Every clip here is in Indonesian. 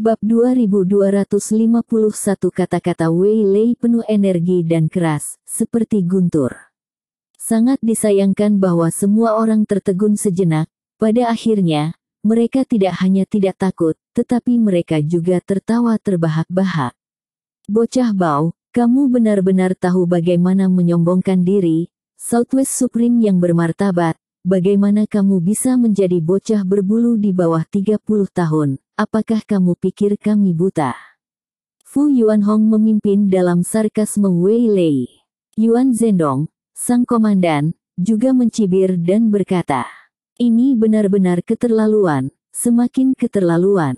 Bab 2251 kata-kata Wei Lei penuh energi dan keras, seperti guntur. Sangat disayangkan bahwa semua orang tertegun sejenak, pada akhirnya, mereka tidak hanya tidak takut, tetapi mereka juga tertawa terbahak-bahak. Bocah Bau, kamu benar-benar tahu bagaimana menyombongkan diri, Southwest Supreme yang bermartabat, Bagaimana kamu bisa menjadi bocah berbulu di bawah 30 tahun? Apakah kamu pikir kami buta? Fu Yuanhong memimpin dalam sarkasme Wei Lei. Yuan Zendong, sang komandan, juga mencibir dan berkata, Ini benar-benar keterlaluan, semakin keterlaluan.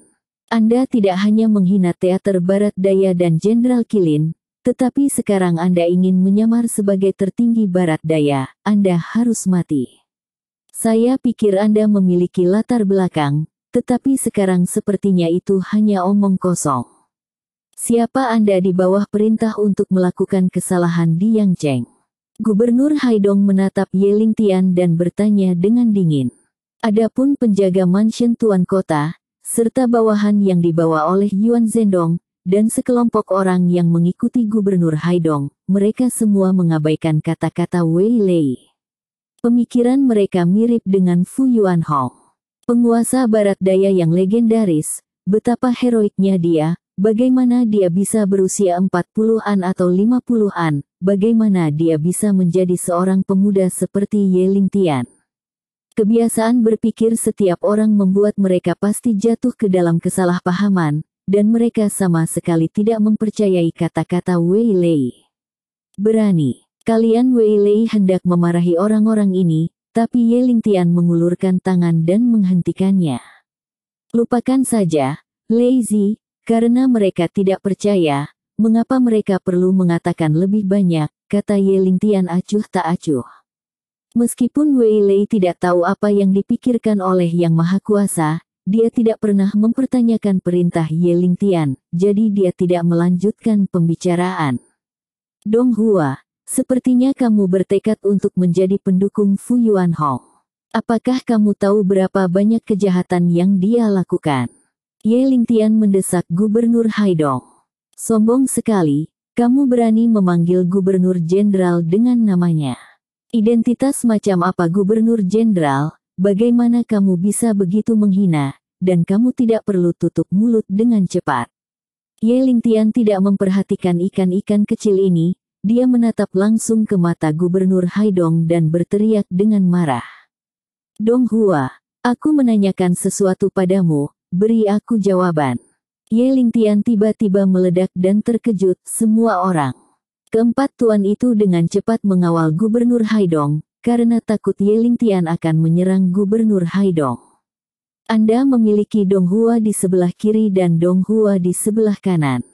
Anda tidak hanya menghina teater barat daya dan Jenderal Kilin, tetapi sekarang Anda ingin menyamar sebagai tertinggi barat daya, Anda harus mati. Saya pikir Anda memiliki latar belakang, tetapi sekarang sepertinya itu hanya omong kosong. Siapa Anda di bawah perintah untuk melakukan kesalahan di Yangcheng? Gubernur Haidong menatap Ling Tian dan bertanya dengan dingin. Adapun penjaga mansion tuan kota, serta bawahan yang dibawa oleh Yuan Zendong, dan sekelompok orang yang mengikuti Gubernur Haidong, mereka semua mengabaikan kata-kata Wei Lei. Pemikiran mereka mirip dengan Fu Yuanhao, Penguasa barat daya yang legendaris, betapa heroiknya dia, bagaimana dia bisa berusia 40-an atau 50-an, bagaimana dia bisa menjadi seorang pemuda seperti Ye Ling Tian. Kebiasaan berpikir setiap orang membuat mereka pasti jatuh ke dalam kesalahpahaman, dan mereka sama sekali tidak mempercayai kata-kata Wei Lei. Berani. Kalian Wei Lei hendak memarahi orang-orang ini, tapi Ye Lingtian mengulurkan tangan dan menghentikannya. Lupakan saja, Lazy, karena mereka tidak percaya, mengapa mereka perlu mengatakan lebih banyak, kata Ye Lingtian acuh tak acuh. Meskipun Wei Lei tidak tahu apa yang dipikirkan oleh Yang Maha Kuasa, dia tidak pernah mempertanyakan perintah Ye Lingtian, jadi dia tidak melanjutkan pembicaraan. Dong Hua, Sepertinya kamu bertekad untuk menjadi pendukung Fu Yuan Hong. Apakah kamu tahu berapa banyak kejahatan yang dia lakukan? Ye Lingtian mendesak Gubernur Haidong. Sombong sekali, kamu berani memanggil Gubernur Jenderal dengan namanya. Identitas macam apa Gubernur Jenderal? Bagaimana kamu bisa begitu menghina, dan kamu tidak perlu tutup mulut dengan cepat. Ye Lingtian tidak memperhatikan ikan-ikan kecil ini, dia menatap langsung ke mata Gubernur Haidong dan berteriak dengan marah. Dong Hua, aku menanyakan sesuatu padamu, beri aku jawaban. Ye Ling Tian tiba-tiba meledak dan terkejut semua orang. Keempat tuan itu dengan cepat mengawal Gubernur Haidong, karena takut Ye Ling Tian akan menyerang Gubernur Haidong. Anda memiliki Dong Hua di sebelah kiri dan Dong Hua di sebelah kanan.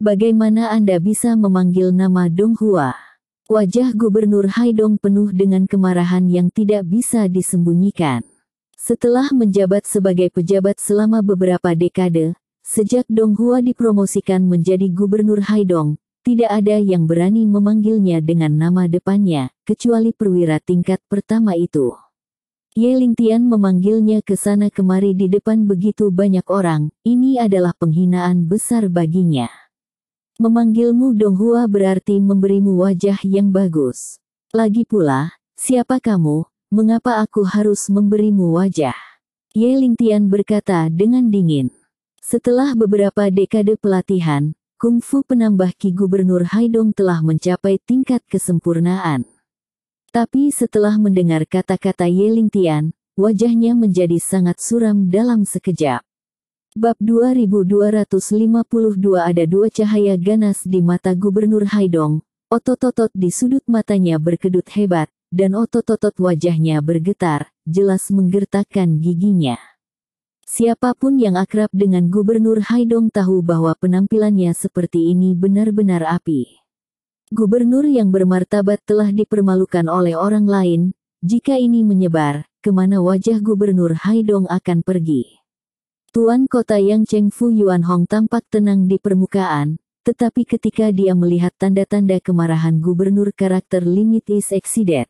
Bagaimana Anda bisa memanggil nama Donghua? Wajah Gubernur Haidong penuh dengan kemarahan yang tidak bisa disembunyikan. Setelah menjabat sebagai pejabat selama beberapa dekade, sejak Donghua dipromosikan menjadi Gubernur Haidong, tidak ada yang berani memanggilnya dengan nama depannya, kecuali perwira tingkat pertama itu. Ye Lingtian memanggilnya ke sana kemari di depan begitu banyak orang, ini adalah penghinaan besar baginya. Memanggilmu Donghua berarti memberimu wajah yang bagus. Lagi pula, siapa kamu, mengapa aku harus memberimu wajah? Ye Lingtian berkata dengan dingin. Setelah beberapa dekade pelatihan, kungfu penambah Ki Gubernur Haidong telah mencapai tingkat kesempurnaan. Tapi setelah mendengar kata-kata Ye Lingtian, wajahnya menjadi sangat suram dalam sekejap. Bab 2252 ada dua cahaya ganas di mata Gubernur Haidong. Otot-otot di sudut matanya berkedut hebat, dan otot-otot wajahnya bergetar, jelas menggertakkan giginya. Siapapun yang akrab dengan Gubernur Haidong tahu bahwa penampilannya seperti ini benar-benar api. Gubernur yang bermartabat telah dipermalukan oleh orang lain, jika ini menyebar, kemana wajah Gubernur Haidong akan pergi. Tuan kota Yang Cheng Fu Yuan Hong tampak tenang di permukaan, tetapi ketika dia melihat tanda-tanda kemarahan gubernur karakter limit is exceeded.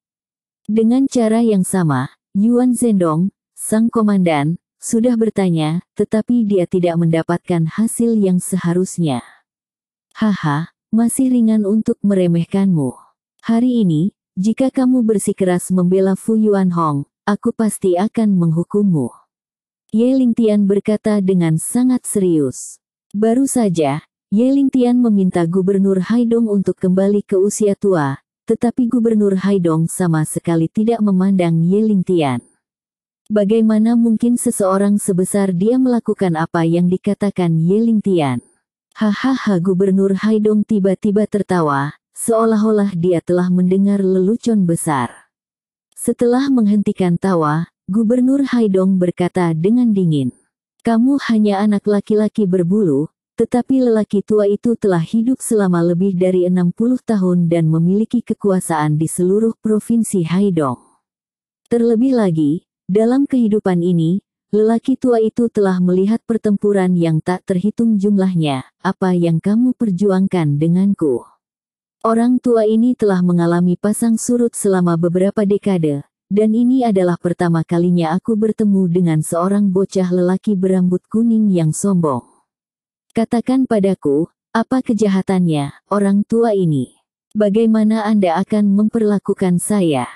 Dengan cara yang sama, Yuan Zendong, sang komandan, sudah bertanya, tetapi dia tidak mendapatkan hasil yang seharusnya. Haha, masih ringan untuk meremehkanmu. Hari ini, jika kamu bersikeras membela Fu Yuan Hong, aku pasti akan menghukummu. Ye Tian berkata dengan sangat serius. Baru saja, Ye Tian meminta Gubernur Haidong untuk kembali ke usia tua, tetapi Gubernur Haidong sama sekali tidak memandang Ye Tian. Bagaimana mungkin seseorang sebesar dia melakukan apa yang dikatakan Ye Tian? Hahaha Gubernur Haidong tiba-tiba tertawa, seolah-olah dia telah mendengar lelucon besar. Setelah menghentikan tawa, Gubernur Haidong berkata dengan dingin. Kamu hanya anak laki-laki berbulu, tetapi lelaki tua itu telah hidup selama lebih dari 60 tahun dan memiliki kekuasaan di seluruh provinsi Haidong. Terlebih lagi, dalam kehidupan ini, lelaki tua itu telah melihat pertempuran yang tak terhitung jumlahnya, apa yang kamu perjuangkan denganku. Orang tua ini telah mengalami pasang surut selama beberapa dekade, dan ini adalah pertama kalinya aku bertemu dengan seorang bocah lelaki berambut kuning yang sombong. Katakan padaku, apa kejahatannya, orang tua ini? Bagaimana Anda akan memperlakukan saya?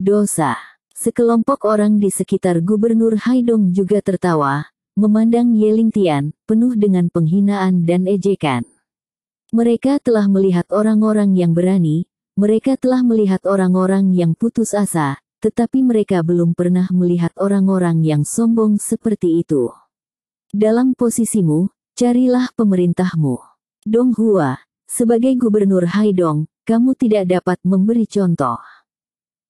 Dosa. Sekelompok orang di sekitar Gubernur Haidong juga tertawa, memandang Yeling Tian, penuh dengan penghinaan dan ejekan. Mereka telah melihat orang-orang yang berani, mereka telah melihat orang-orang yang putus asa, tetapi mereka belum pernah melihat orang-orang yang sombong seperti itu. Dalam posisimu, carilah pemerintahmu. Dong Hua, sebagai gubernur Haidong, kamu tidak dapat memberi contoh.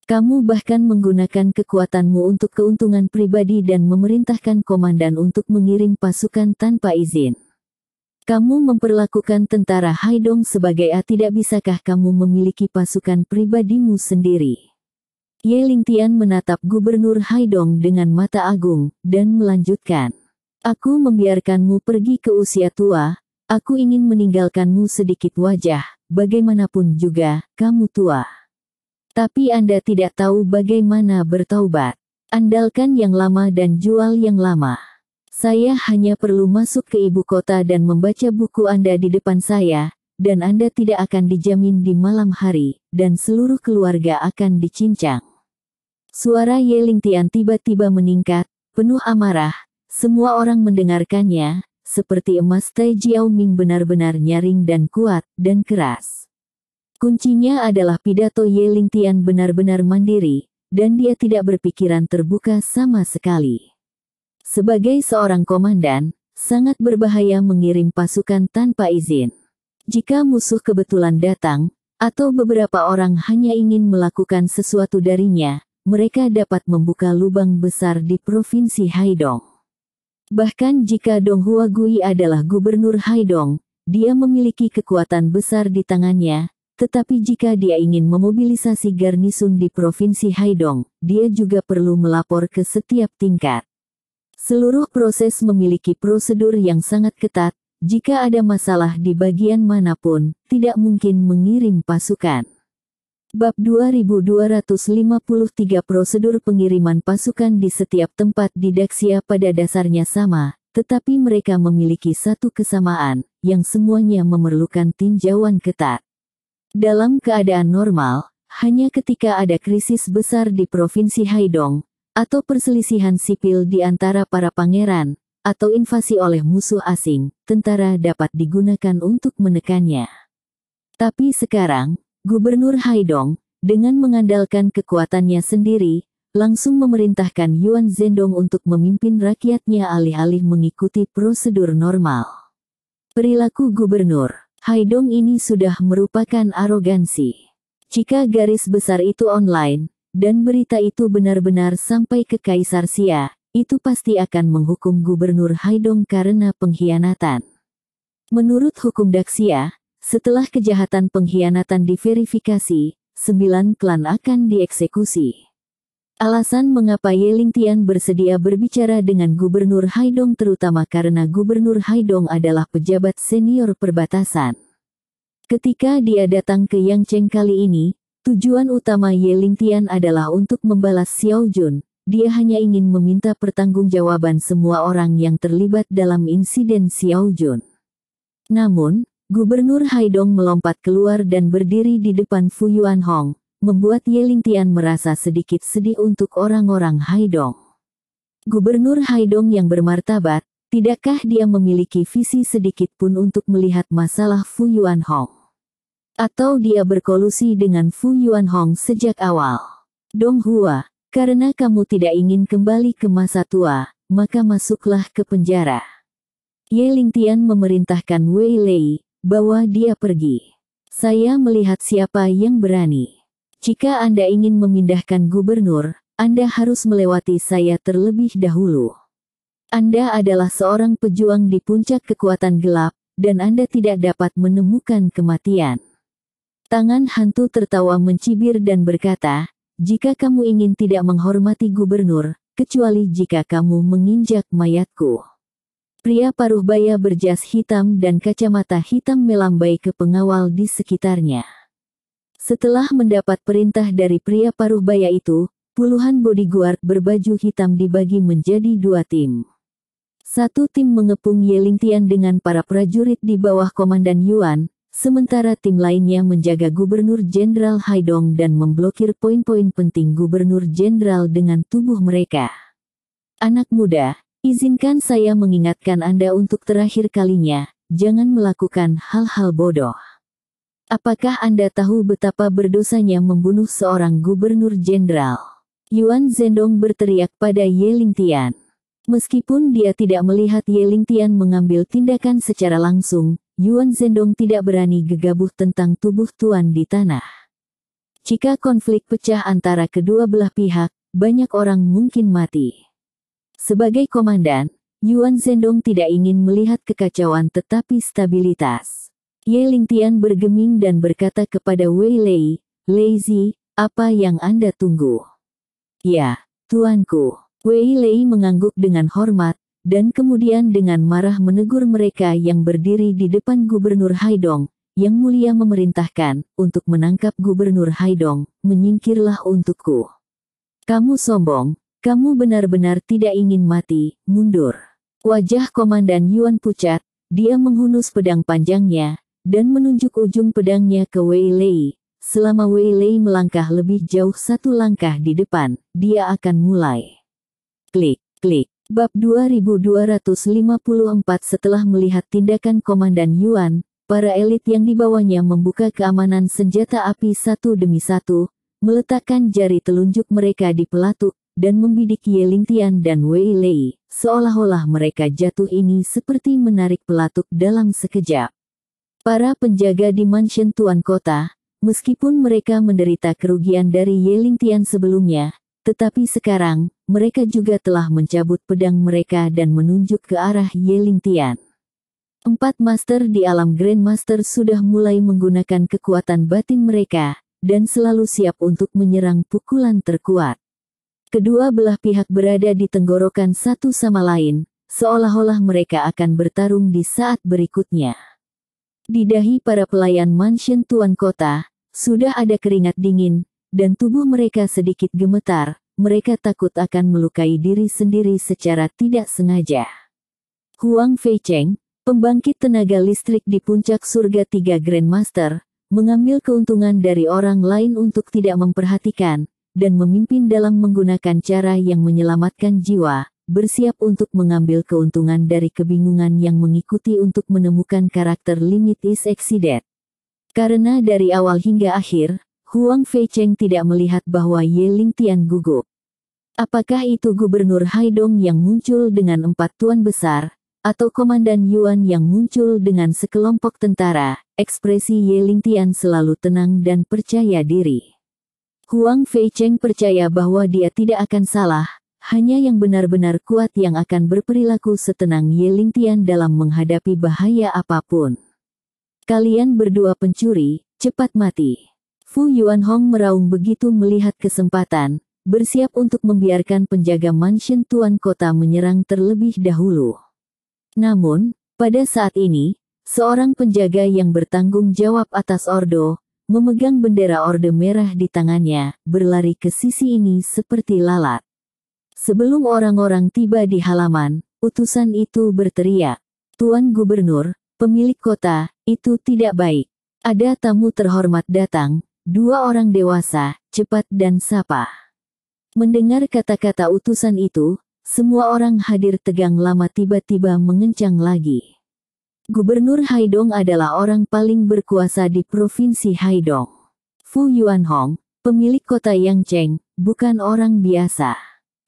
Kamu bahkan menggunakan kekuatanmu untuk keuntungan pribadi dan memerintahkan komandan untuk mengirim pasukan tanpa izin. Kamu memperlakukan tentara Haidong sebagai A ah, tidak bisakah kamu memiliki pasukan pribadimu sendiri? Ye Lingtian menatap Gubernur Haidong dengan mata agung, dan melanjutkan. Aku membiarkanmu pergi ke usia tua, aku ingin meninggalkanmu sedikit wajah, bagaimanapun juga, kamu tua. Tapi Anda tidak tahu bagaimana bertaubat. Andalkan yang lama dan jual yang lama. Saya hanya perlu masuk ke ibu kota dan membaca buku Anda di depan saya, dan Anda tidak akan dijamin di malam hari, dan seluruh keluarga akan dicincang. Suara Ling Tian tiba-tiba meningkat, penuh amarah. Semua orang mendengarkannya, seperti emas Tai Jiao Ming benar-benar nyaring dan kuat, dan keras. Kuncinya adalah pidato Ling Tian benar-benar mandiri, dan dia tidak berpikiran terbuka sama sekali. Sebagai seorang komandan, sangat berbahaya mengirim pasukan tanpa izin. Jika musuh kebetulan datang, atau beberapa orang hanya ingin melakukan sesuatu darinya, mereka dapat membuka lubang besar di Provinsi Haidong. Bahkan jika Dong Huagui adalah gubernur Haidong, dia memiliki kekuatan besar di tangannya, tetapi jika dia ingin memobilisasi garnisun di Provinsi Haidong, dia juga perlu melapor ke setiap tingkat. Seluruh proses memiliki prosedur yang sangat ketat, jika ada masalah di bagian manapun, tidak mungkin mengirim pasukan. Bab 2253 Prosedur pengiriman pasukan di setiap tempat di Daksia pada dasarnya sama, tetapi mereka memiliki satu kesamaan, yang semuanya memerlukan tinjauan ketat. Dalam keadaan normal, hanya ketika ada krisis besar di Provinsi Haidong, atau perselisihan sipil di antara para pangeran, atau invasi oleh musuh asing, tentara dapat digunakan untuk menekannya. Tapi sekarang, Gubernur Haidong, dengan mengandalkan kekuatannya sendiri, langsung memerintahkan Yuan Zhendong untuk memimpin rakyatnya alih-alih mengikuti prosedur normal. Perilaku Gubernur Haidong ini sudah merupakan arogansi. Jika garis besar itu online, dan berita itu benar-benar sampai ke Kaisar Xia, itu pasti akan menghukum Gubernur Haidong karena pengkhianatan. Menurut hukum Daksia. Setelah kejahatan pengkhianatan diverifikasi, sembilan klan akan dieksekusi. Alasan mengapa Ye Tian bersedia berbicara dengan Gubernur Haidong terutama karena Gubernur Haidong adalah pejabat senior perbatasan. Ketika dia datang ke Yangcheng kali ini, tujuan utama Ye Tian adalah untuk membalas Xiao Jun, dia hanya ingin meminta pertanggungjawaban semua orang yang terlibat dalam insiden Xiao Jun. Namun, Gubernur Haidong melompat keluar dan berdiri di depan Fu Yuan Hong, membuat Ling Tian merasa sedikit sedih untuk orang-orang Haidong. Gubernur Haidong yang bermartabat, tidakkah dia memiliki visi sedikit pun untuk melihat masalah Fu Yuan Hong? Atau dia berkolusi dengan Fu Yuan Hong sejak awal? Dong Hua, karena kamu tidak ingin kembali ke masa tua, maka masuklah ke penjara. Ye Lingtian memerintahkan Wei Lei, Bawa dia pergi. Saya melihat siapa yang berani. Jika Anda ingin memindahkan gubernur, Anda harus melewati saya terlebih dahulu. Anda adalah seorang pejuang di puncak kekuatan gelap, dan Anda tidak dapat menemukan kematian. Tangan hantu tertawa mencibir dan berkata, jika kamu ingin tidak menghormati gubernur, kecuali jika kamu menginjak mayatku. Pria paruh baya berjas hitam dan kacamata hitam melambai ke pengawal di sekitarnya. Setelah mendapat perintah dari pria paruh baya itu, puluhan bodyguard berbaju hitam dibagi menjadi dua tim. Satu tim mengepung Yelingtian dengan para prajurit di bawah Komandan Yuan, sementara tim lainnya menjaga Gubernur Jenderal Haidong dan memblokir poin-poin penting Gubernur Jenderal dengan tubuh mereka. Anak muda, Izinkan saya mengingatkan Anda untuk terakhir kalinya, jangan melakukan hal-hal bodoh. Apakah Anda tahu betapa berdosanya membunuh seorang gubernur jenderal? Yuan Zendong berteriak pada Ye Lingtian. Meskipun dia tidak melihat Ye Lingtian mengambil tindakan secara langsung, Yuan Zendong tidak berani gegabah tentang tubuh tuan di tanah. Jika konflik pecah antara kedua belah pihak, banyak orang mungkin mati. Sebagai komandan, Yuan Zhendong tidak ingin melihat kekacauan tetapi stabilitas. Ye Lingtian bergeming dan berkata kepada Wei Lei, Lei apa yang Anda tunggu? Ya, tuanku. Wei Lei mengangguk dengan hormat, dan kemudian dengan marah menegur mereka yang berdiri di depan Gubernur Haidong, yang mulia memerintahkan untuk menangkap Gubernur Haidong, menyingkirlah untukku. Kamu sombong, kamu benar-benar tidak ingin mati, mundur. Wajah Komandan Yuan pucat, dia menghunus pedang panjangnya, dan menunjuk ujung pedangnya ke Wei Lei. Selama Wei Lei melangkah lebih jauh satu langkah di depan, dia akan mulai. Klik, klik. Bab 2254 setelah melihat tindakan Komandan Yuan, para elit yang dibawanya membuka keamanan senjata api satu demi satu, meletakkan jari telunjuk mereka di pelatuk, dan membidik Ye Lingtian dan Wei Lei, seolah-olah mereka jatuh ini seperti menarik pelatuk dalam sekejap. Para penjaga di mansion tuan kota, meskipun mereka menderita kerugian dari Ye Lingtian sebelumnya, tetapi sekarang, mereka juga telah mencabut pedang mereka dan menunjuk ke arah Ye Lingtian. Empat master di alam Grandmaster sudah mulai menggunakan kekuatan batin mereka, dan selalu siap untuk menyerang pukulan terkuat. Kedua belah pihak berada di tenggorokan satu sama lain, seolah-olah mereka akan bertarung di saat berikutnya. Di dahi para pelayan mansion tuan kota, sudah ada keringat dingin, dan tubuh mereka sedikit gemetar, mereka takut akan melukai diri sendiri secara tidak sengaja. Huang Fei Cheng, pembangkit tenaga listrik di puncak surga tiga Grandmaster, mengambil keuntungan dari orang lain untuk tidak memperhatikan, dan memimpin dalam menggunakan cara yang menyelamatkan jiwa, bersiap untuk mengambil keuntungan dari kebingungan yang mengikuti untuk menemukan karakter limit is exceeded. Karena dari awal hingga akhir, Huang Fei Cheng tidak melihat bahwa Ye Ling Tian gugup. Apakah itu Gubernur Haidong yang muncul dengan empat tuan besar, atau Komandan Yuan yang muncul dengan sekelompok tentara, ekspresi Ye Ling Tian selalu tenang dan percaya diri. Huang Fei Cheng percaya bahwa dia tidak akan salah, hanya yang benar-benar kuat yang akan berperilaku setenang Ye Ling Tian dalam menghadapi bahaya apapun. Kalian berdua pencuri, cepat mati. Fu Yuan Hong meraung begitu melihat kesempatan, bersiap untuk membiarkan penjaga mansion tuan kota menyerang terlebih dahulu. Namun, pada saat ini, seorang penjaga yang bertanggung jawab atas Ordo, memegang bendera Orde Merah di tangannya, berlari ke sisi ini seperti lalat. Sebelum orang-orang tiba di halaman, utusan itu berteriak, Tuan Gubernur, pemilik kota, itu tidak baik. Ada tamu terhormat datang, dua orang dewasa, cepat dan sapa. Mendengar kata-kata utusan itu, semua orang hadir tegang lama tiba-tiba mengencang lagi. Gubernur Haidong adalah orang paling berkuasa di provinsi Haidong. Fu Yuanhong, pemilik kota Yangcheng, bukan orang biasa.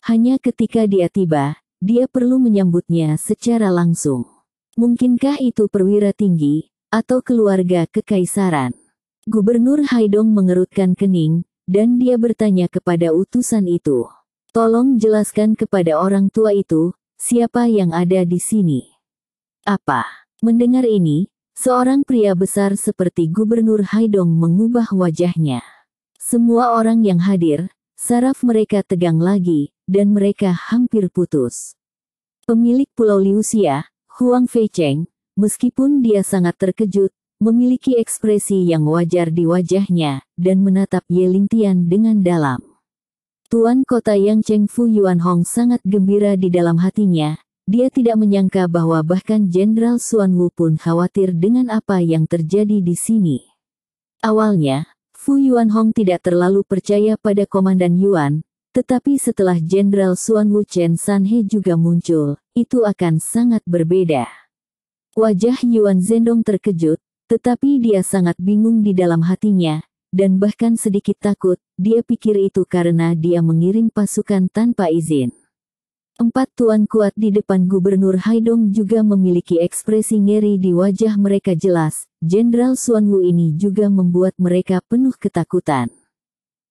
Hanya ketika dia tiba, dia perlu menyambutnya secara langsung. Mungkinkah itu perwira tinggi, atau keluarga kekaisaran? Gubernur Haidong mengerutkan kening, dan dia bertanya kepada utusan itu. Tolong jelaskan kepada orang tua itu, siapa yang ada di sini. Apa? Mendengar ini, seorang pria besar seperti Gubernur Haidong mengubah wajahnya. Semua orang yang hadir, saraf mereka tegang lagi, dan mereka hampir putus. Pemilik Pulau Liusia, Huang Feicheng, meskipun dia sangat terkejut, memiliki ekspresi yang wajar di wajahnya, dan menatap Ye Yelintian dengan dalam. Tuan kota Yang Cheng Fu Yuan Hong sangat gembira di dalam hatinya, dia tidak menyangka bahwa bahkan Jenderal Suan Wu pun khawatir dengan apa yang terjadi di sini. Awalnya, Fu Yuan Hong tidak terlalu percaya pada Komandan Yuan, tetapi setelah Jenderal Suan Wu Chen Sanhe juga muncul, itu akan sangat berbeda. Wajah Yuan Zendong terkejut, tetapi dia sangat bingung di dalam hatinya, dan bahkan sedikit takut, dia pikir itu karena dia mengirim pasukan tanpa izin. Empat tuan kuat di depan Gubernur Haidong juga memiliki ekspresi ngeri di wajah mereka jelas. Jenderal Suan Wu ini juga membuat mereka penuh ketakutan.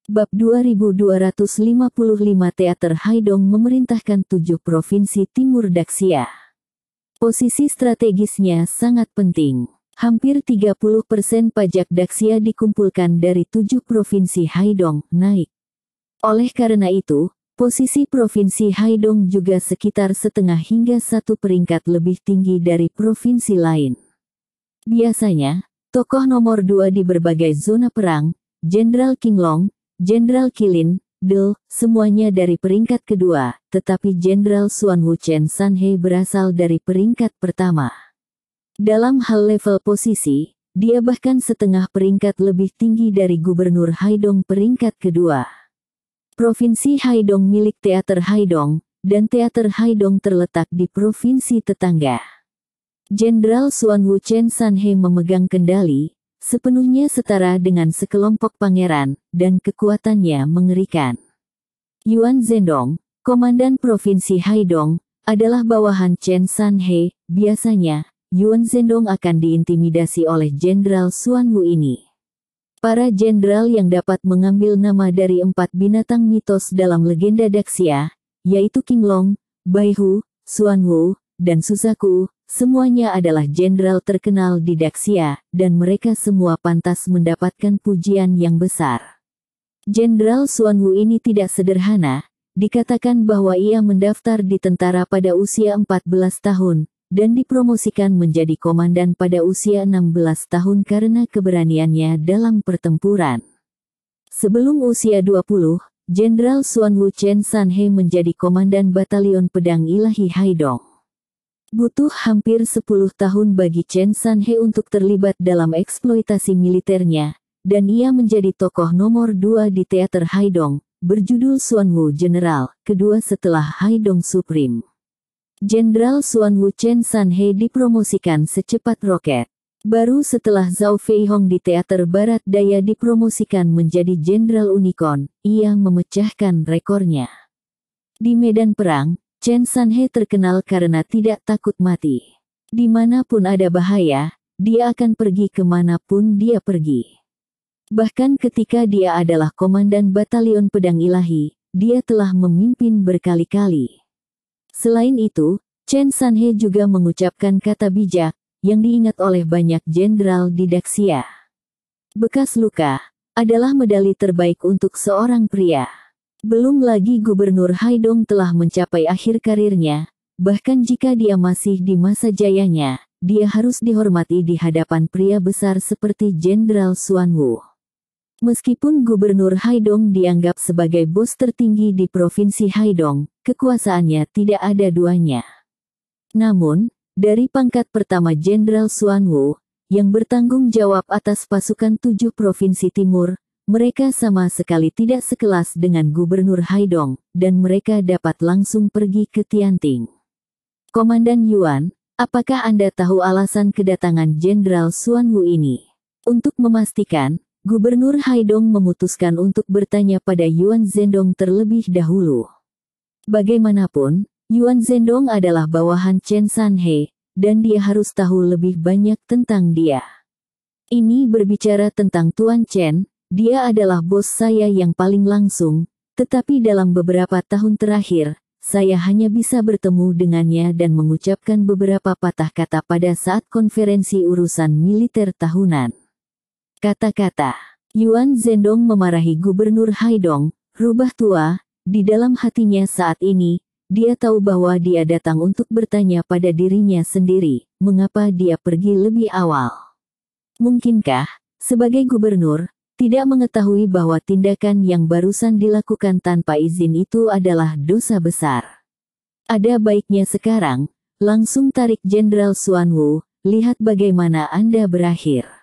Bab 2255 Teater Haidong memerintahkan tujuh provinsi Timur Daksia. Posisi strategisnya sangat penting. Hampir 30% pajak Daksia dikumpulkan dari tujuh provinsi Haidong, naik. Oleh karena itu, Posisi Provinsi Haidong juga sekitar setengah hingga satu peringkat lebih tinggi dari provinsi lain. Biasanya, tokoh nomor dua di berbagai zona perang, Jenderal Kinglong, Jenderal Kilin, Del, semuanya dari peringkat kedua, tetapi Jenderal Suan Wu Chen Sanhe berasal dari peringkat pertama. Dalam hal level posisi, dia bahkan setengah peringkat lebih tinggi dari Gubernur Haidong peringkat kedua. Provinsi Haidong milik Teater Haidong, dan Teater Haidong terletak di provinsi tetangga. Jenderal Suan Wu Chen Sanhe memegang kendali, sepenuhnya setara dengan sekelompok pangeran, dan kekuatannya mengerikan. Yuan Zhendong, komandan provinsi Haidong, adalah bawahan Chen Sanhe, biasanya, Yuan Zhendong akan diintimidasi oleh Jenderal Suan Wu ini. Para jenderal yang dapat mengambil nama dari empat binatang mitos dalam legenda Daxia, yaitu King Kinglong, Baihu, Wu, dan Susaku, semuanya adalah jenderal terkenal di Daxia, dan mereka semua pantas mendapatkan pujian yang besar. Jenderal Wu ini tidak sederhana, dikatakan bahwa ia mendaftar di tentara pada usia 14 tahun, dan dipromosikan menjadi komandan pada usia 16 tahun karena keberaniannya dalam pertempuran. Sebelum usia 20, Jenderal Suan Wu Chen Sanhe menjadi komandan batalion pedang ilahi Haidong. Butuh hampir 10 tahun bagi Chen Sanhe untuk terlibat dalam eksploitasi militernya, dan ia menjadi tokoh nomor dua di teater Haidong, berjudul Suan Wu General, kedua setelah Haidong Supreme. Jenderal Suan Wuchen Sanhe dipromosikan secepat roket. Baru setelah Zhao Fei Hong di Teater Barat Daya dipromosikan menjadi Jenderal Unicorn, ia memecahkan rekornya. Di medan perang, Chen Sanhe terkenal karena tidak takut mati. Dimanapun ada bahaya, dia akan pergi kemanapun dia pergi. Bahkan ketika dia adalah komandan batalion pedang ilahi, dia telah memimpin berkali-kali. Selain itu, Chen Sanhe juga mengucapkan kata bijak, yang diingat oleh banyak jenderal di Daxia. Bekas luka, adalah medali terbaik untuk seorang pria. Belum lagi Gubernur Haidong telah mencapai akhir karirnya, bahkan jika dia masih di masa jayanya, dia harus dihormati di hadapan pria besar seperti Jenderal Suan Wu. Meskipun Gubernur Haidong dianggap sebagai bos tertinggi di Provinsi Haidong, kekuasaannya tidak ada duanya. Namun, dari pangkat pertama Jenderal Suan Wu, yang bertanggung jawab atas pasukan tujuh provinsi timur, mereka sama sekali tidak sekelas dengan Gubernur Haidong, dan mereka dapat langsung pergi ke Tianting. Komandan Yuan, apakah Anda tahu alasan kedatangan Jenderal Suan Wu ini? Untuk memastikan, Gubernur Haidong memutuskan untuk bertanya pada Yuan Zhendong terlebih dahulu. Bagaimanapun, Yuan Zhendong adalah bawahan Chen Sanhe, dan dia harus tahu lebih banyak tentang dia. Ini berbicara tentang Tuan Chen, dia adalah bos saya yang paling langsung, tetapi dalam beberapa tahun terakhir, saya hanya bisa bertemu dengannya dan mengucapkan beberapa patah kata pada saat konferensi urusan militer tahunan. Kata-kata Yuan Zendong memarahi Gubernur Haidong, rubah tua, di dalam hatinya saat ini, dia tahu bahwa dia datang untuk bertanya pada dirinya sendiri, mengapa dia pergi lebih awal. Mungkinkah, sebagai gubernur, tidak mengetahui bahwa tindakan yang barusan dilakukan tanpa izin itu adalah dosa besar. Ada baiknya sekarang, langsung tarik Jenderal Suanwu, lihat bagaimana Anda berakhir.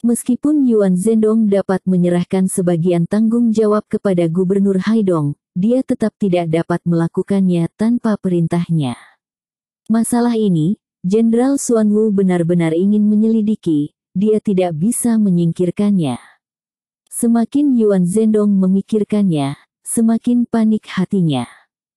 Meskipun Yuan Zhendong dapat menyerahkan sebagian tanggung jawab kepada Gubernur Haidong, dia tetap tidak dapat melakukannya tanpa perintahnya. Masalah ini, Jenderal Suan Wu benar-benar ingin menyelidiki, dia tidak bisa menyingkirkannya. Semakin Yuan Zhendong memikirkannya, semakin panik hatinya.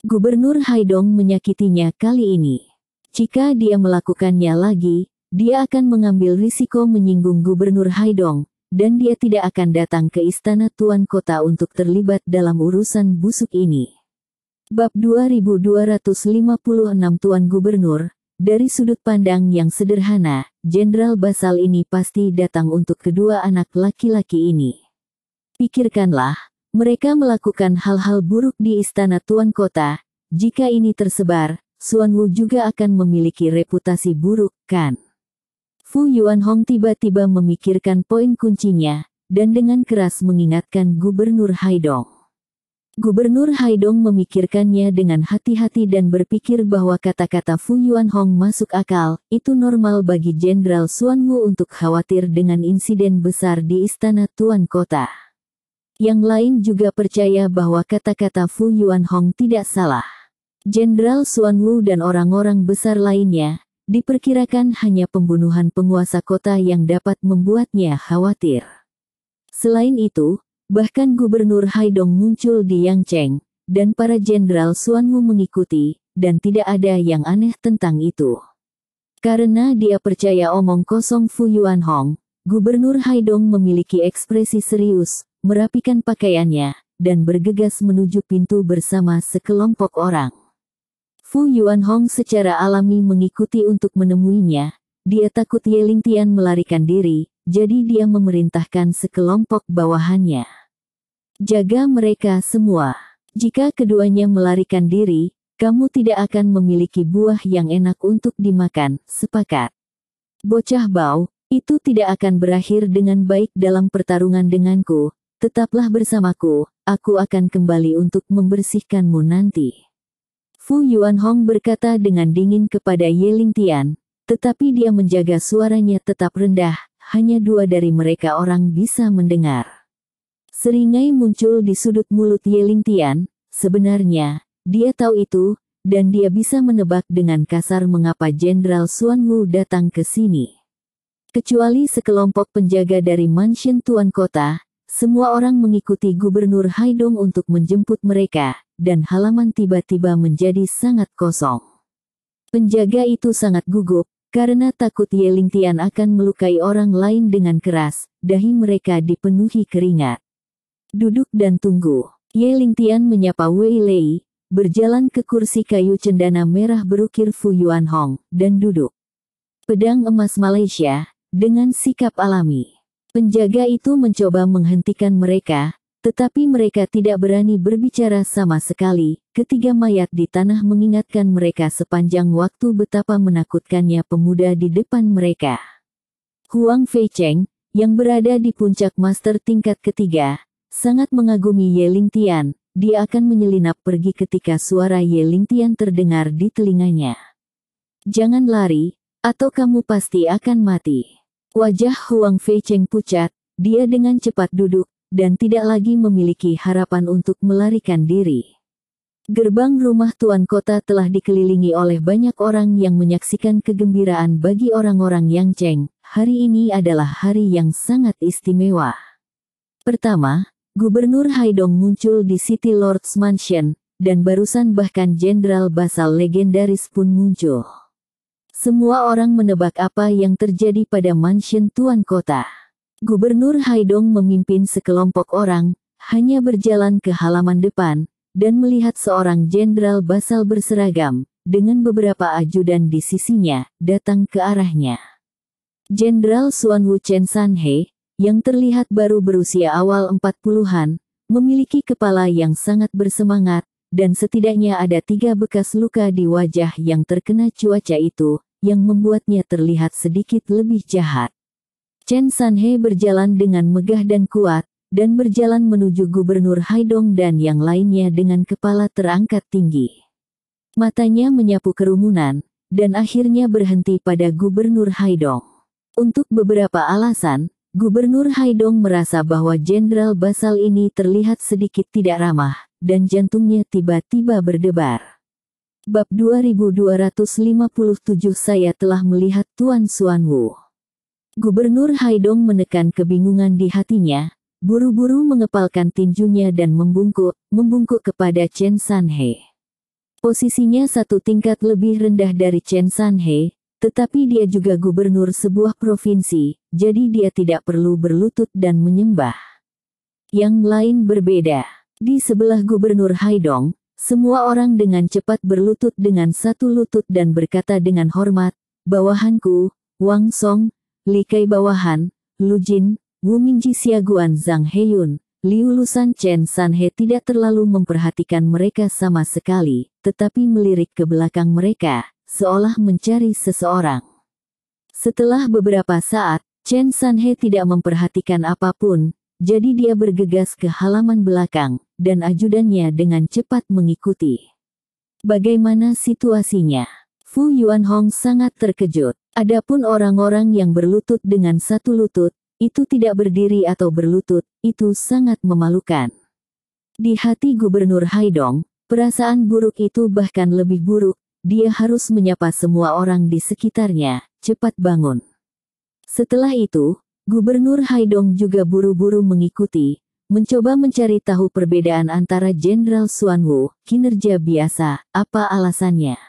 Gubernur Haidong menyakitinya kali ini. Jika dia melakukannya lagi, dia akan mengambil risiko menyinggung Gubernur Haidong, dan dia tidak akan datang ke istana Tuan Kota untuk terlibat dalam urusan busuk ini. Bab 2256 Tuan Gubernur, dari sudut pandang yang sederhana, Jenderal Basal ini pasti datang untuk kedua anak laki-laki ini. Pikirkanlah, mereka melakukan hal-hal buruk di istana tuan kota. Jika ini tersebar, Suan Wu juga akan memiliki reputasi buruk, kan? Fu Yuan Hong tiba-tiba memikirkan poin kuncinya, dan dengan keras mengingatkan Gubernur Haidong. Gubernur Haidong memikirkannya dengan hati-hati dan berpikir bahwa kata-kata Fu Yuan Hong masuk akal, itu normal bagi Jenderal Wu untuk khawatir dengan insiden besar di Istana Tuan Kota. Yang lain juga percaya bahwa kata-kata Fu Yuan Hong tidak salah. Jenderal Suan Wu dan orang-orang besar lainnya, Diperkirakan hanya pembunuhan penguasa kota yang dapat membuatnya khawatir. Selain itu, bahkan Gubernur Haidong muncul di Yangcheng, dan para jenderal Suanmu mengikuti, dan tidak ada yang aneh tentang itu. Karena dia percaya omong kosong Fu Yuan Hong, Gubernur Haidong memiliki ekspresi serius, merapikan pakaiannya, dan bergegas menuju pintu bersama sekelompok orang. Fu Hong secara alami mengikuti untuk menemuinya. Dia takut Ling Tian melarikan diri, jadi dia memerintahkan sekelompok bawahannya. Jaga mereka semua. Jika keduanya melarikan diri, kamu tidak akan memiliki buah yang enak untuk dimakan, sepakat. Bocah bau, itu tidak akan berakhir dengan baik dalam pertarungan denganku, tetaplah bersamaku, aku akan kembali untuk membersihkanmu nanti. Fu Yuanhong berkata dengan dingin kepada Ye Lingtian, tetapi dia menjaga suaranya tetap rendah, hanya dua dari mereka orang bisa mendengar. Seringai muncul di sudut mulut Ye Lingtian, sebenarnya, dia tahu itu, dan dia bisa menebak dengan kasar mengapa Jenderal Suan Wu datang ke sini. Kecuali sekelompok penjaga dari mansion Tuan Kota, semua orang mengikuti Gubernur Haidong untuk menjemput mereka, dan halaman tiba-tiba menjadi sangat kosong. Penjaga itu sangat gugup, karena takut Yelintian Tian akan melukai orang lain dengan keras, dahi mereka dipenuhi keringat. Duduk dan tunggu, Yelintian Tian menyapa Wei Lei, berjalan ke kursi kayu cendana merah berukir Fu Yuan Hong, dan duduk. Pedang emas Malaysia, dengan sikap alami. Penjaga itu mencoba menghentikan mereka, tetapi mereka tidak berani berbicara sama sekali. Ketiga mayat di tanah mengingatkan mereka sepanjang waktu betapa menakutkannya pemuda di depan mereka. Huang Fei Cheng, yang berada di puncak master tingkat ketiga, sangat mengagumi Ye Ling Tian. Dia akan menyelinap pergi ketika suara Ye Ling Tian terdengar di telinganya. Jangan lari, atau kamu pasti akan mati. Wajah Huang Fei Cheng pucat, dia dengan cepat duduk dan tidak lagi memiliki harapan untuk melarikan diri. Gerbang rumah tuan kota telah dikelilingi oleh banyak orang yang menyaksikan kegembiraan bagi orang-orang yang ceng. Hari ini adalah hari yang sangat istimewa. Pertama, Gubernur Haidong muncul di City Lord's Mansion, dan barusan bahkan Jenderal Basal legendaris pun muncul. Semua orang menebak apa yang terjadi pada mansion tuan kota. Gubernur Haidong memimpin sekelompok orang, hanya berjalan ke halaman depan, dan melihat seorang jenderal basal berseragam, dengan beberapa ajudan di sisinya, datang ke arahnya. Jenderal Suan Wu Chen Sanhe, yang terlihat baru berusia awal 40-an, memiliki kepala yang sangat bersemangat, dan setidaknya ada tiga bekas luka di wajah yang terkena cuaca itu, yang membuatnya terlihat sedikit lebih jahat. Chen Sanhe berjalan dengan megah dan kuat, dan berjalan menuju Gubernur Haidong dan yang lainnya dengan kepala terangkat tinggi. Matanya menyapu kerumunan, dan akhirnya berhenti pada Gubernur Haidong. Untuk beberapa alasan, Gubernur Haidong merasa bahwa Jenderal Basal ini terlihat sedikit tidak ramah, dan jantungnya tiba-tiba berdebar. Bab 2257 saya telah melihat Tuan Suan Wu. Gubernur Haidong menekan kebingungan di hatinya, buru-buru mengepalkan tinjunya dan membungkuk, membungkuk kepada Chen Sanhe. Posisinya satu tingkat lebih rendah dari Chen Sanhe, tetapi dia juga gubernur sebuah provinsi, jadi dia tidak perlu berlutut dan menyembah. Yang lain berbeda. Di sebelah gubernur Haidong, semua orang dengan cepat berlutut dengan satu lutut dan berkata dengan hormat, Bawahanku, Wang Song, Li Kai bawahan, Lu Jin, Wu Mingji Xiaguan Zhang Heyun, Liu Lusan Chen Sanhe tidak terlalu memperhatikan mereka sama sekali, tetapi melirik ke belakang mereka, seolah mencari seseorang. Setelah beberapa saat, Chen Sanhe tidak memperhatikan apapun, jadi dia bergegas ke halaman belakang, dan ajudannya dengan cepat mengikuti. Bagaimana situasinya? Fu Hong sangat terkejut. Adapun orang-orang yang berlutut dengan satu lutut, itu tidak berdiri atau berlutut, itu sangat memalukan. Di hati Gubernur Haidong, perasaan buruk itu bahkan lebih buruk, dia harus menyapa semua orang di sekitarnya, cepat bangun. Setelah itu, Gubernur Haidong juga buru-buru mengikuti, mencoba mencari tahu perbedaan antara Jenderal Suan Wu, kinerja biasa, apa alasannya.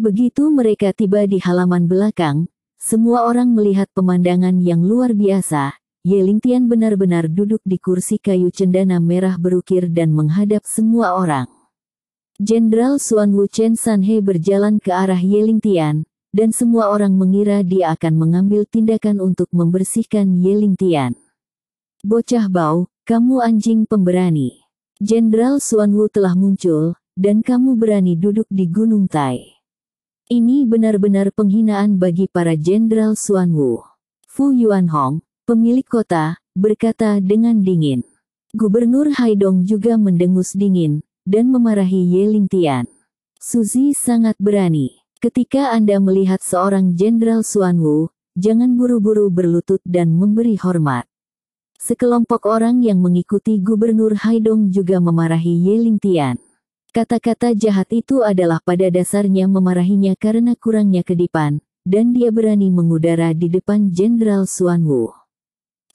Begitu mereka tiba di halaman belakang, semua orang melihat pemandangan yang luar biasa. Ye Lingtian benar-benar duduk di kursi kayu cendana merah berukir dan menghadap semua orang. Jenderal Suan Wu Chen Sanhe berjalan ke arah Ye Lingtian, dan semua orang mengira dia akan mengambil tindakan untuk membersihkan Ye Lingtian. Bocah bau, kamu anjing pemberani. Jenderal Suan Wu telah muncul, dan kamu berani duduk di Gunung Tai. Ini benar-benar penghinaan bagi para Jenderal Wu. Fu Yuanhong, pemilik kota, berkata dengan dingin. Gubernur Haidong juga mendengus dingin, dan memarahi Ye Tian. Suzy sangat berani. Ketika Anda melihat seorang Jenderal Wu, jangan buru-buru berlutut dan memberi hormat. Sekelompok orang yang mengikuti Gubernur Haidong juga memarahi Ye Tian. Kata-kata jahat itu adalah pada dasarnya memarahinya karena kurangnya kedipan, dan dia berani mengudara di depan Jenderal Suan Wu.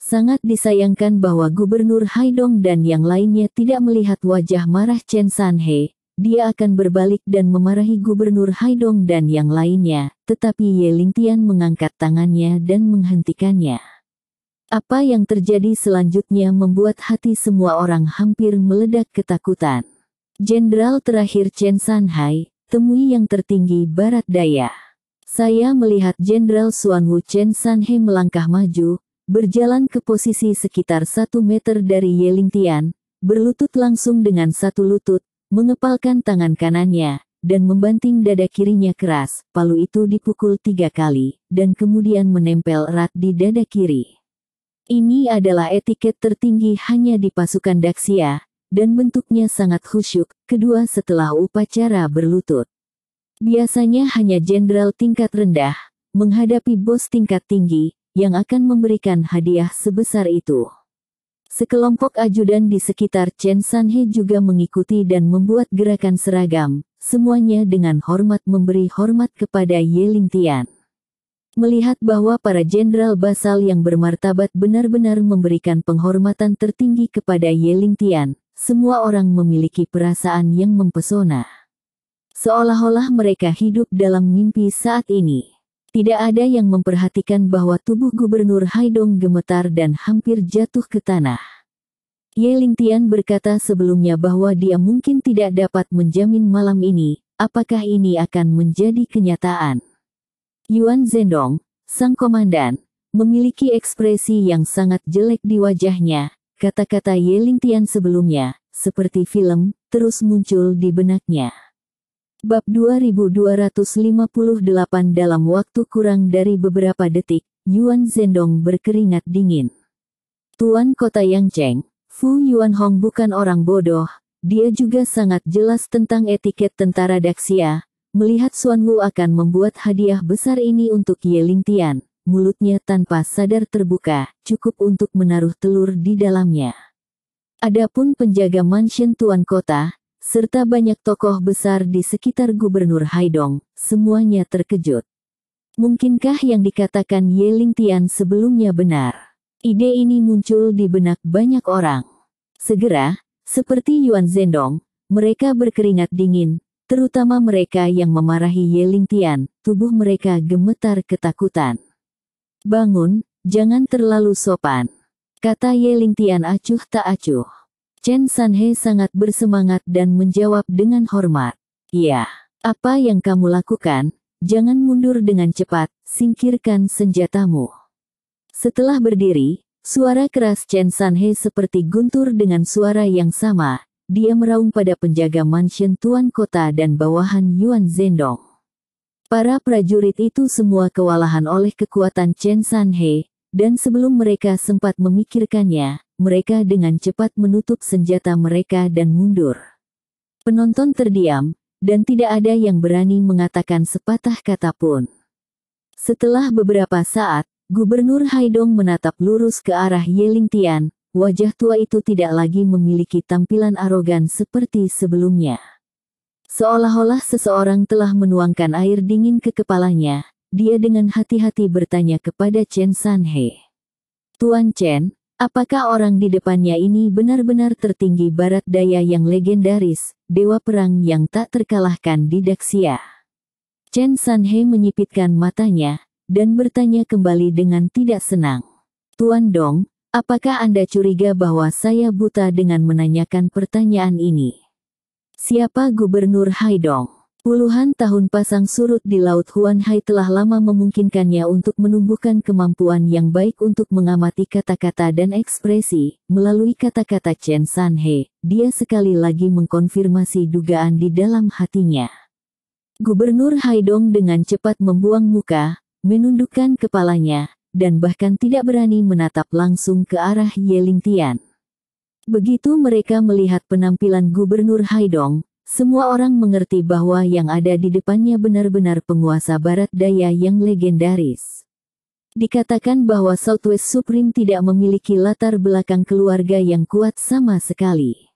Sangat disayangkan bahwa Gubernur Haidong dan yang lainnya tidak melihat wajah marah Chen Sanhe. Dia akan berbalik dan memarahi Gubernur Haidong dan yang lainnya, tetapi Ye Lingtian mengangkat tangannya dan menghentikannya. Apa yang terjadi selanjutnya membuat hati semua orang hampir meledak ketakutan. Jenderal terakhir Chen Sanhai, temui yang tertinggi barat daya. Saya melihat Jenderal Suan Wu Chen Sanhai melangkah maju, berjalan ke posisi sekitar satu meter dari Yeling Tian, berlutut langsung dengan satu lutut, mengepalkan tangan kanannya, dan membanting dada kirinya keras, palu itu dipukul tiga kali, dan kemudian menempel erat di dada kiri. Ini adalah etiket tertinggi hanya di pasukan Daxia, dan bentuknya sangat khusyuk, kedua setelah upacara berlutut. Biasanya hanya jenderal tingkat rendah, menghadapi bos tingkat tinggi, yang akan memberikan hadiah sebesar itu. Sekelompok ajudan di sekitar Chen Sanhe juga mengikuti dan membuat gerakan seragam, semuanya dengan hormat memberi hormat kepada Ye Lingtian melihat bahwa para jenderal basal yang bermartabat benar-benar memberikan penghormatan tertinggi kepada Ye Lingtian, semua orang memiliki perasaan yang mempesona. Seolah-olah mereka hidup dalam mimpi saat ini. Tidak ada yang memperhatikan bahwa tubuh Gubernur Haidong gemetar dan hampir jatuh ke tanah. Ye Lingtian berkata sebelumnya bahwa dia mungkin tidak dapat menjamin malam ini, apakah ini akan menjadi kenyataan. Yuan Zendong, sang komandan, memiliki ekspresi yang sangat jelek di wajahnya, Kata-kata Yeling Tian sebelumnya, seperti film, terus muncul di benaknya. Bab 2258 dalam waktu kurang dari beberapa detik, Yuan Zendong berkeringat dingin. Tuan kota Yang Cheng, Fu Yuan Hong bukan orang bodoh, dia juga sangat jelas tentang etiket tentara Daxia, melihat Suan Wu akan membuat hadiah besar ini untuk Yeling Tian mulutnya tanpa sadar terbuka, cukup untuk menaruh telur di dalamnya. Adapun penjaga mansion tuan kota, serta banyak tokoh besar di sekitar Gubernur Haidong, semuanya terkejut. Mungkinkah yang dikatakan Ye Tian sebelumnya benar? Ide ini muncul di benak banyak orang. Segera, seperti Yuan Zendong, mereka berkeringat dingin, terutama mereka yang memarahi Ye Tian, tubuh mereka gemetar ketakutan. Bangun, jangan terlalu sopan. Kata Ling Tian acuh tak acuh. Chen Sanhe sangat bersemangat dan menjawab dengan hormat. Iya, apa yang kamu lakukan, jangan mundur dengan cepat, singkirkan senjatamu. Setelah berdiri, suara keras Chen Sanhe seperti guntur dengan suara yang sama, dia meraung pada penjaga mansion tuan kota dan bawahan Yuan Zendong. Para prajurit itu semua kewalahan oleh kekuatan Chen Sanhe, dan sebelum mereka sempat memikirkannya, mereka dengan cepat menutup senjata mereka dan mundur. Penonton terdiam, dan tidak ada yang berani mengatakan sepatah kata pun. Setelah beberapa saat, Gubernur Haidong menatap lurus ke arah Yeling Tian, wajah tua itu tidak lagi memiliki tampilan arogan seperti sebelumnya. Seolah-olah seseorang telah menuangkan air dingin ke kepalanya, dia dengan hati-hati bertanya kepada Chen Sanhe. Tuan Chen, apakah orang di depannya ini benar-benar tertinggi barat daya yang legendaris, dewa perang yang tak terkalahkan di Daxia? Chen Sanhe menyipitkan matanya, dan bertanya kembali dengan tidak senang. Tuan Dong, apakah Anda curiga bahwa saya buta dengan menanyakan pertanyaan ini? Siapa Gubernur Haidong? Puluhan tahun pasang surut di Laut Hai telah lama memungkinkannya untuk menumbuhkan kemampuan yang baik untuk mengamati kata-kata dan ekspresi. Melalui kata-kata Chen Sanhe, dia sekali lagi mengkonfirmasi dugaan di dalam hatinya. Gubernur Haidong dengan cepat membuang muka, menundukkan kepalanya, dan bahkan tidak berani menatap langsung ke arah Lingtian. Begitu mereka melihat penampilan Gubernur Haidong, semua orang mengerti bahwa yang ada di depannya benar-benar penguasa barat daya yang legendaris. Dikatakan bahwa Southwest Supreme tidak memiliki latar belakang keluarga yang kuat sama sekali.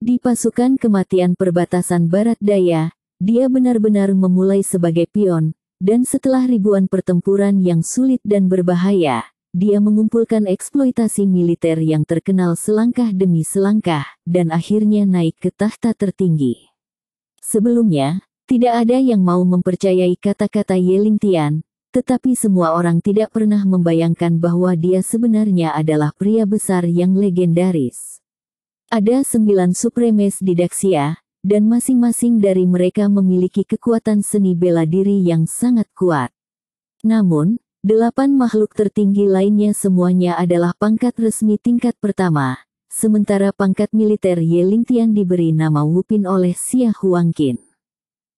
Di pasukan kematian perbatasan barat daya, dia benar-benar memulai sebagai pion, dan setelah ribuan pertempuran yang sulit dan berbahaya, dia mengumpulkan eksploitasi militer yang terkenal selangkah demi selangkah, dan akhirnya naik ke tahta tertinggi. Sebelumnya, tidak ada yang mau mempercayai kata-kata Yeling Tian, tetapi semua orang tidak pernah membayangkan bahwa dia sebenarnya adalah pria besar yang legendaris. Ada sembilan supremes di Daxia, dan masing-masing dari mereka memiliki kekuatan seni bela diri yang sangat kuat. Namun, Delapan makhluk tertinggi lainnya semuanya adalah pangkat resmi tingkat pertama, sementara pangkat militer Yelintian Tian diberi nama Wupin oleh Xia Qin.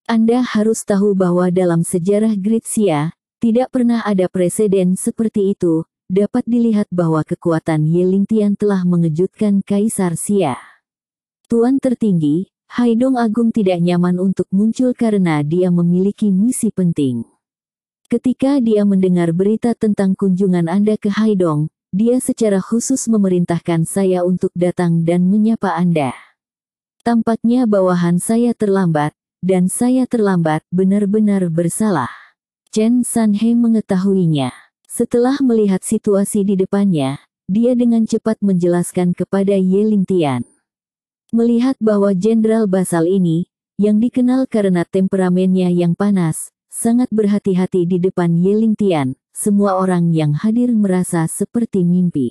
Anda harus tahu bahwa dalam sejarah Great Xia, tidak pernah ada presiden seperti itu, dapat dilihat bahwa kekuatan Yelintian Tian telah mengejutkan Kaisar Xia. Tuan tertinggi, Haidong Agung tidak nyaman untuk muncul karena dia memiliki misi penting. Ketika dia mendengar berita tentang kunjungan Anda ke Haidong, dia secara khusus memerintahkan saya untuk datang dan menyapa Anda. Tampaknya bawahan saya terlambat, dan saya terlambat benar-benar bersalah. Chen Sanhe mengetahuinya. Setelah melihat situasi di depannya, dia dengan cepat menjelaskan kepada Ye Lingtian. Melihat bahwa Jenderal Basal ini, yang dikenal karena temperamennya yang panas, sangat berhati-hati di depan Yeling Tian, semua orang yang hadir merasa seperti mimpi.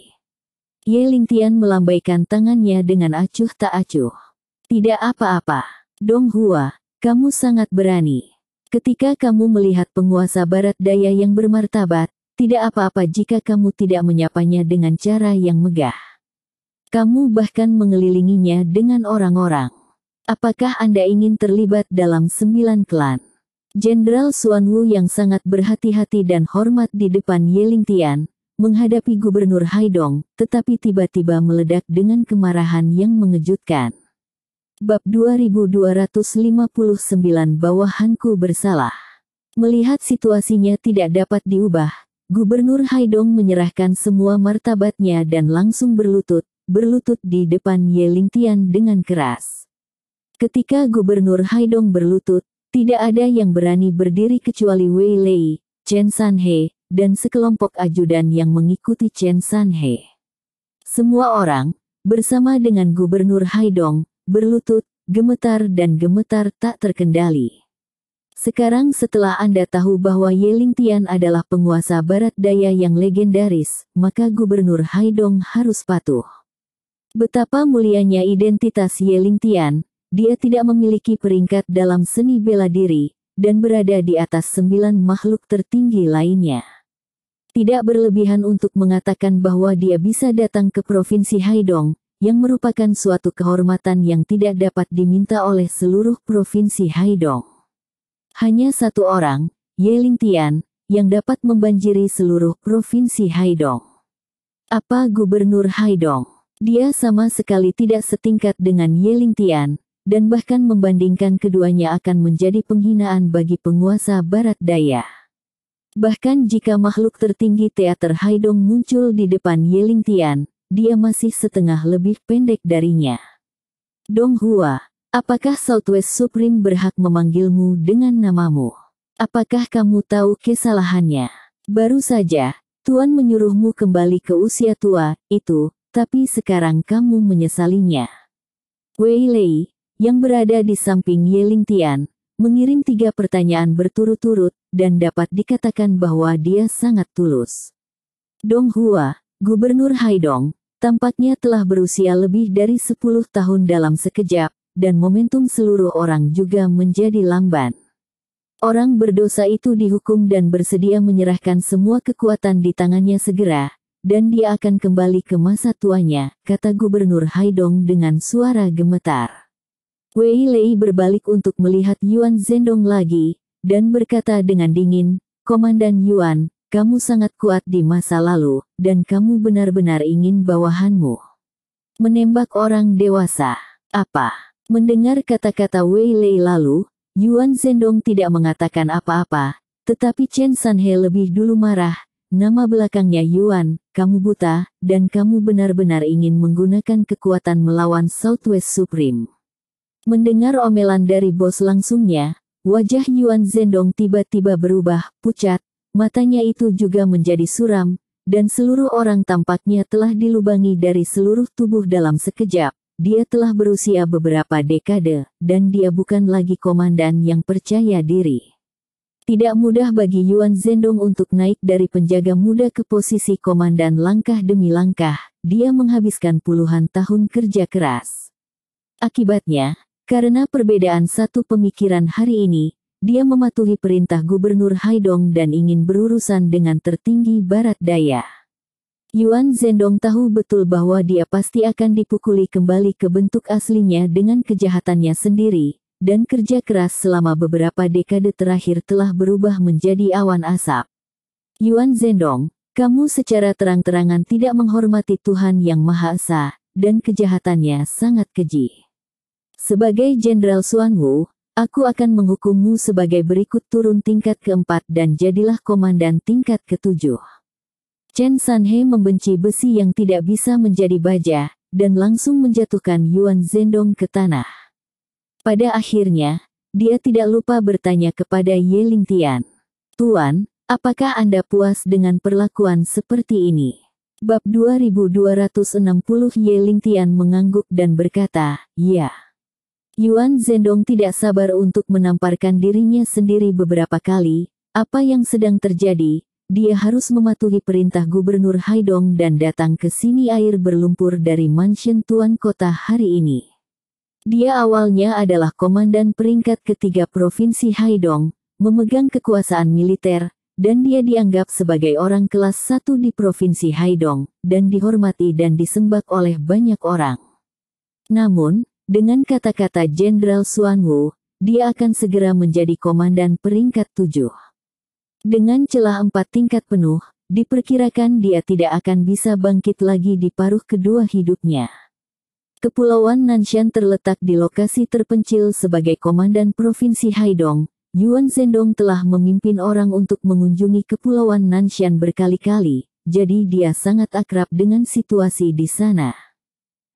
Yeling Tian melambaikan tangannya dengan acuh tak acuh. Tidak apa-apa, Dong Hua, kamu sangat berani. Ketika kamu melihat penguasa barat daya yang bermartabat, tidak apa-apa jika kamu tidak menyapanya dengan cara yang megah. Kamu bahkan mengelilinginya dengan orang-orang. Apakah Anda ingin terlibat dalam sembilan klan? Jenderal Suan Wu yang sangat berhati-hati dan hormat di depan Yeling Tian, menghadapi Gubernur Haidong, tetapi tiba-tiba meledak dengan kemarahan yang mengejutkan. Bab 2259 Bawahanku Bersalah Melihat situasinya tidak dapat diubah, Gubernur Haidong menyerahkan semua martabatnya dan langsung berlutut, berlutut di depan Yeling Tian dengan keras. Ketika Gubernur Haidong berlutut, tidak ada yang berani berdiri kecuali Wei Lei, Chen Sanhe, dan sekelompok ajudan yang mengikuti Chen Sanhe. Semua orang, bersama dengan Gubernur Haidong, berlutut, gemetar dan gemetar tak terkendali. Sekarang setelah Anda tahu bahwa Ling Tian adalah penguasa barat daya yang legendaris, maka Gubernur Haidong harus patuh. Betapa mulianya identitas Ling Tian, dia tidak memiliki peringkat dalam seni bela diri, dan berada di atas sembilan makhluk tertinggi lainnya. Tidak berlebihan untuk mengatakan bahwa dia bisa datang ke Provinsi Haidong, yang merupakan suatu kehormatan yang tidak dapat diminta oleh seluruh Provinsi Haidong. Hanya satu orang, Ling Tian, yang dapat membanjiri seluruh Provinsi Haidong. Apa Gubernur Haidong? Dia sama sekali tidak setingkat dengan Ling Tian, dan bahkan membandingkan keduanya akan menjadi penghinaan bagi penguasa barat daya. Bahkan jika makhluk tertinggi teater Haidong muncul di depan Yeling Tian, dia masih setengah lebih pendek darinya. Dong Hua, apakah Southwest Supreme berhak memanggilmu dengan namamu? Apakah kamu tahu kesalahannya? Baru saja, Tuan menyuruhmu kembali ke usia tua, itu, tapi sekarang kamu menyesalinya. Wei Lei, yang berada di samping Ling Tian, mengirim tiga pertanyaan berturut-turut, dan dapat dikatakan bahwa dia sangat tulus. Dong Hua, Gubernur Haidong, tampaknya telah berusia lebih dari 10 tahun dalam sekejap, dan momentum seluruh orang juga menjadi lamban. Orang berdosa itu dihukum dan bersedia menyerahkan semua kekuatan di tangannya segera, dan dia akan kembali ke masa tuanya, kata Gubernur Haidong dengan suara gemetar. Wei Lei berbalik untuk melihat Yuan Zendong lagi, dan berkata dengan dingin, Komandan Yuan, kamu sangat kuat di masa lalu, dan kamu benar-benar ingin bawahanmu. Menembak orang dewasa. Apa? Mendengar kata-kata Wei Lei lalu, Yuan Zendong tidak mengatakan apa-apa, tetapi Chen Sanhe lebih dulu marah. Nama belakangnya Yuan, kamu buta, dan kamu benar-benar ingin menggunakan kekuatan melawan Southwest Supreme. Mendengar omelan dari bos langsungnya, wajah Yuan Zendong tiba-tiba berubah, pucat, matanya itu juga menjadi suram, dan seluruh orang tampaknya telah dilubangi dari seluruh tubuh dalam sekejap. Dia telah berusia beberapa dekade, dan dia bukan lagi komandan yang percaya diri. Tidak mudah bagi Yuan Zendong untuk naik dari penjaga muda ke posisi komandan langkah demi langkah, dia menghabiskan puluhan tahun kerja keras. Akibatnya, karena perbedaan satu pemikiran hari ini, dia mematuhi perintah Gubernur Haidong dan ingin berurusan dengan tertinggi Barat Daya. Yuan Zendong tahu betul bahwa dia pasti akan dipukuli kembali ke bentuk aslinya dengan kejahatannya sendiri, dan kerja keras selama beberapa dekade terakhir telah berubah menjadi awan asap. Yuan Zendong, kamu secara terang-terangan tidak menghormati Tuhan Yang Maha Esa, dan kejahatannya sangat keji. Sebagai Jenderal Suangwu, aku akan menghukummu sebagai berikut turun tingkat keempat dan jadilah komandan tingkat ketujuh. Chen Sanhe membenci besi yang tidak bisa menjadi baja, dan langsung menjatuhkan Yuan Zendong ke tanah. Pada akhirnya, dia tidak lupa bertanya kepada Ye Ling Tian. Tuan, apakah Anda puas dengan perlakuan seperti ini? Bab 2260 Ye Tian mengangguk dan berkata, ya. Yuan Zhendong tidak sabar untuk menamparkan dirinya sendiri beberapa kali, apa yang sedang terjadi, dia harus mematuhi perintah Gubernur Haidong dan datang ke sini air berlumpur dari mansion tuan kota hari ini. Dia awalnya adalah komandan peringkat ketiga Provinsi Haidong, memegang kekuasaan militer, dan dia dianggap sebagai orang kelas satu di Provinsi Haidong, dan dihormati dan disembah oleh banyak orang. Namun, dengan kata-kata Jenderal Suan Wu, dia akan segera menjadi komandan peringkat tujuh. Dengan celah empat tingkat penuh, diperkirakan dia tidak akan bisa bangkit lagi di paruh kedua hidupnya. Kepulauan Nanshan terletak di lokasi terpencil sebagai komandan Provinsi Haidong. Yuan Zhendong telah memimpin orang untuk mengunjungi Kepulauan Nanshan berkali-kali, jadi dia sangat akrab dengan situasi di sana.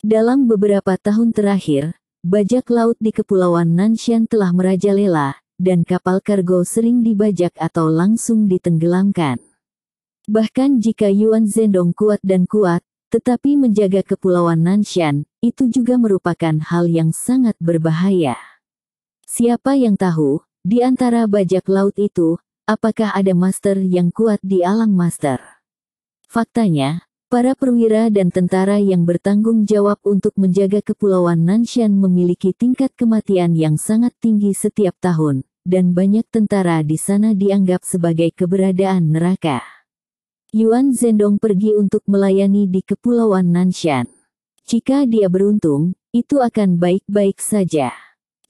Dalam beberapa tahun terakhir, bajak laut di Kepulauan Nanshan telah merajalela, dan kapal kargo sering dibajak atau langsung ditenggelamkan. Bahkan jika Yuan Zendong kuat dan kuat, tetapi menjaga Kepulauan Nanshan, itu juga merupakan hal yang sangat berbahaya. Siapa yang tahu, di antara bajak laut itu, apakah ada master yang kuat di alam master? Faktanya, Para perwira dan tentara yang bertanggung jawab untuk menjaga kepulauan Nanshan memiliki tingkat kematian yang sangat tinggi setiap tahun, dan banyak tentara di sana dianggap sebagai keberadaan neraka. Yuan Zendong pergi untuk melayani di kepulauan Nanshan. Jika dia beruntung, itu akan baik-baik saja.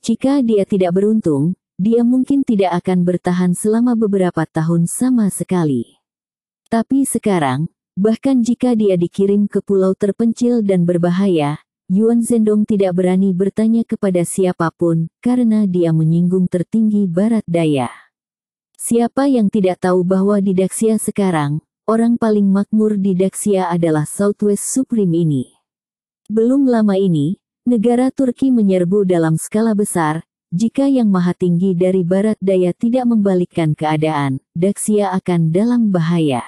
Jika dia tidak beruntung, dia mungkin tidak akan bertahan selama beberapa tahun sama sekali. Tapi sekarang, Bahkan jika dia dikirim ke pulau terpencil dan berbahaya, Yuan Zendong tidak berani bertanya kepada siapapun karena dia menyinggung tertinggi barat daya. Siapa yang tidak tahu bahwa di Daxia sekarang, orang paling makmur di Daxia adalah Southwest Supreme ini. Belum lama ini, negara Turki menyerbu dalam skala besar, jika yang maha tinggi dari barat daya tidak membalikkan keadaan, Daxia akan dalam bahaya.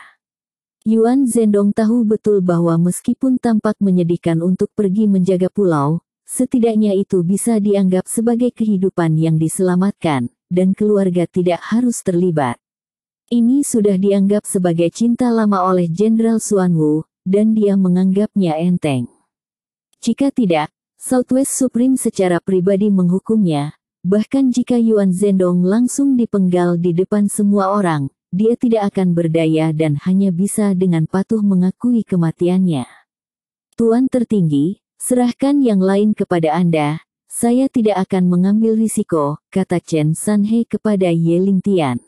Yuan Zendong tahu betul bahwa meskipun tampak menyedihkan untuk pergi menjaga pulau, setidaknya itu bisa dianggap sebagai kehidupan yang diselamatkan, dan keluarga tidak harus terlibat. Ini sudah dianggap sebagai cinta lama oleh Jenderal Suan Wu, dan dia menganggapnya enteng. Jika tidak, Southwest Supreme secara pribadi menghukumnya, bahkan jika Yuan Zendong langsung dipenggal di depan semua orang, dia tidak akan berdaya dan hanya bisa dengan patuh mengakui kematiannya. Tuan tertinggi, serahkan yang lain kepada Anda, saya tidak akan mengambil risiko, kata Chen Sanhe kepada Ye Tian.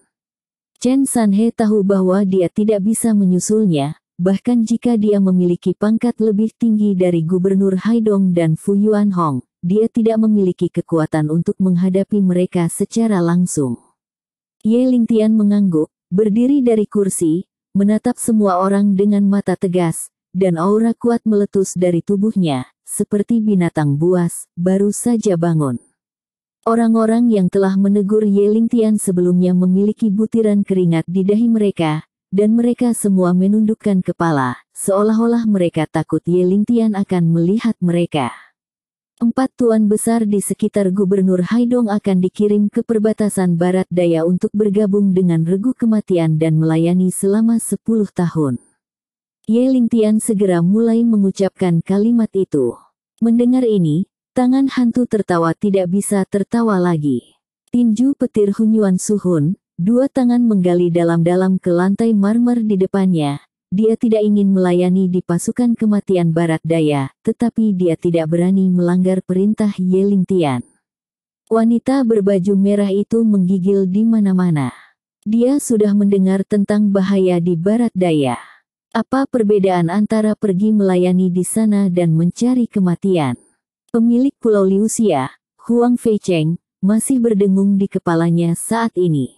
Chen Sanhe tahu bahwa dia tidak bisa menyusulnya, bahkan jika dia memiliki pangkat lebih tinggi dari Gubernur Haidong dan Fu Yuan Hong, dia tidak memiliki kekuatan untuk menghadapi mereka secara langsung. Ye Tian mengangguk, Berdiri dari kursi, menatap semua orang dengan mata tegas, dan aura kuat meletus dari tubuhnya, seperti binatang buas, baru saja bangun. Orang-orang yang telah menegur Ling Tian sebelumnya memiliki butiran keringat di dahi mereka, dan mereka semua menundukkan kepala, seolah-olah mereka takut Ling Tian akan melihat mereka. Empat tuan besar di sekitar Gubernur Haidong akan dikirim ke perbatasan barat daya untuk bergabung dengan regu kematian dan melayani selama sepuluh tahun. Ye Lingtian segera mulai mengucapkan kalimat itu. Mendengar ini, tangan hantu tertawa tidak bisa tertawa lagi. Tinju petir Hunyuan Suhun, dua tangan menggali dalam-dalam ke lantai marmer di depannya, dia tidak ingin melayani di pasukan kematian Barat Daya, tetapi dia tidak berani melanggar perintah Yeling Tian. Wanita berbaju merah itu menggigil di mana-mana. Dia sudah mendengar tentang bahaya di Barat Daya. Apa perbedaan antara pergi melayani di sana dan mencari kematian? Pemilik Pulau Liusia, Huang Feicheng, masih berdengung di kepalanya saat ini.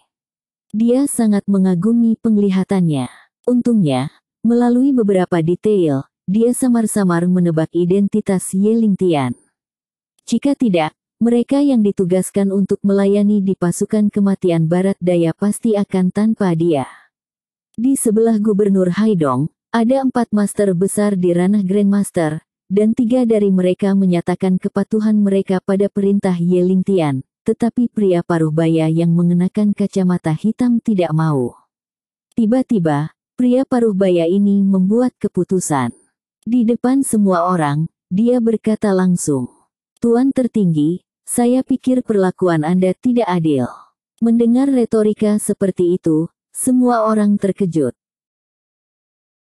Dia sangat mengagumi penglihatannya. Untungnya, melalui beberapa detail, dia samar-samar menebak identitas Tian. Jika tidak, mereka yang ditugaskan untuk melayani di pasukan kematian Barat Daya pasti akan tanpa dia. Di sebelah Gubernur Haidong, ada empat master besar di ranah Grandmaster, dan tiga dari mereka menyatakan kepatuhan mereka pada perintah Tian, tetapi pria paruh baya yang mengenakan kacamata hitam tidak mau. Tiba-tiba, Pria paruh baya ini membuat keputusan. Di depan semua orang, dia berkata langsung. Tuan tertinggi, saya pikir perlakuan Anda tidak adil. Mendengar retorika seperti itu, semua orang terkejut.